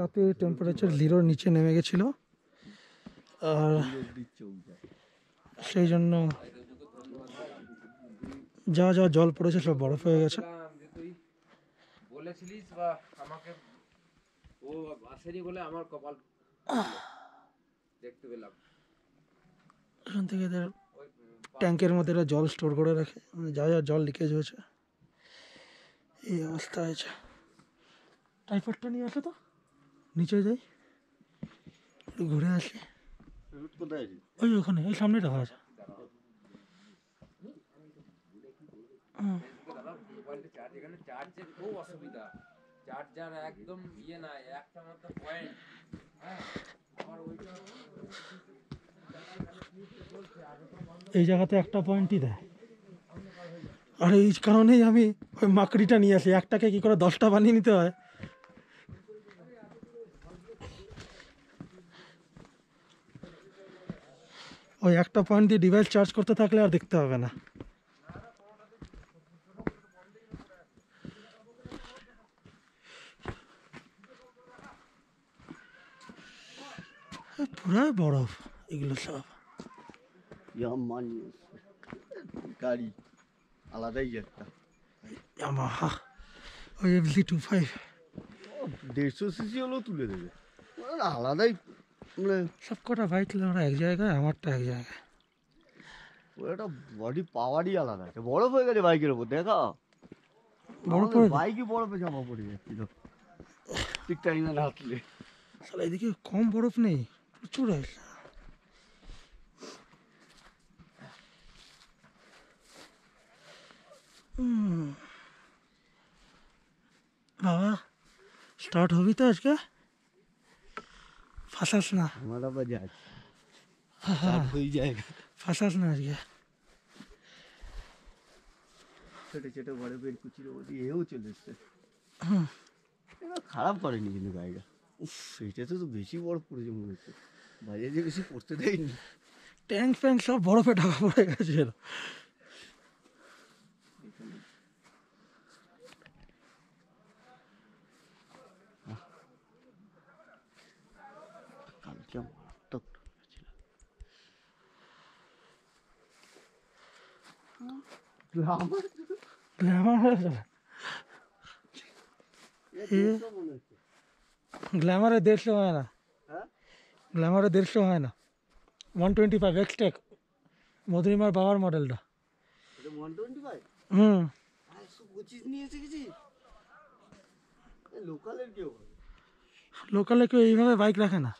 রাতে টেম্পারেচার জিরোর নিচে নেমে গেছিলো আর সেই জন্য যা যা জল পড়েছে সব বরফ হয়ে গেছে বলেছিলিস বা আমাকে ও দেখতে পেলাম এখান থেকে ট্যাঙ্কের মধ্যে এরা জল স্টোর করে রাখে মানে যা যা জল লিকেজ হয়েছে এই অবস্থা হয়েছে টাইফয়েডটা নিয়ে আসে তো নিচে যাই ঘুরে আসি ওই ওখানে ওই সামনেটা হয় খুব অসুবিধা চার্জার একদম ইয়ে নাই একটা মাত্র পয়েন্ট এই জায়গাতে একটা পয়েন্টই দেয় আর এই কারণেই আমি ওই মাকড়িটা নিয়ে আসি একটাকে কি করে দশটা বানিয়ে নিতে হয় ওই একটা পয়েন্ট দিয়ে ডিভাইস চার্জ করতে থাকলে আর দেখতে হবে না হ্যাঁ, পুরা বরফ এগুলো সব গাড়ি আলাদাই একটা ওই জি টু ফাইভ দেড়শো হলেও তুলে দেবে আলাদাই সবকটা বাইক আমরা এক জায়গায় আমারটা এক জায়গায় একটা বডি পাওয়ারই আলাদা আছে বরফ হয়ে গেছে বাইকের উপর দেখা বরফ বাইকই বরফে জমা পড়ে যাচ্ছিল ঠিক টাইমে না আসলে সালা এদিকে কম বরফ নেই প্রচুর আছে বাবা স্টার্ট হবি তো আজকে ফাঁসাস না আমার আবার যাক হয়ে যায় ফাঁসাস না আর কি ছোট ছোট বড় বের কুচির ওদি এও চলে এসছে খারাপ করেনি কিন্তু গাড়িটা উফ এটা তো বেশি বড় পড়েছে মনে হচ্ছে বাইরে যে বেশি পড়তে দেয়নি ট্যাঙ্ক ফ্যাঙ্ক সব বরফে ঢাকা পড়ে গেছে तो तो हां ग्लैमर ग्लैमर है ना ये 150 નું ग्लैमर 150 આના હા ग्लैमर 150 આના 125 એક્સટેક મોદી માર બાવર મોડેલ ડા 125 હમ આ શું ગૂચીની છે કેચી લોકાલે કેવું લોકાલે કેવું આ રીતે બાઈક રાખેના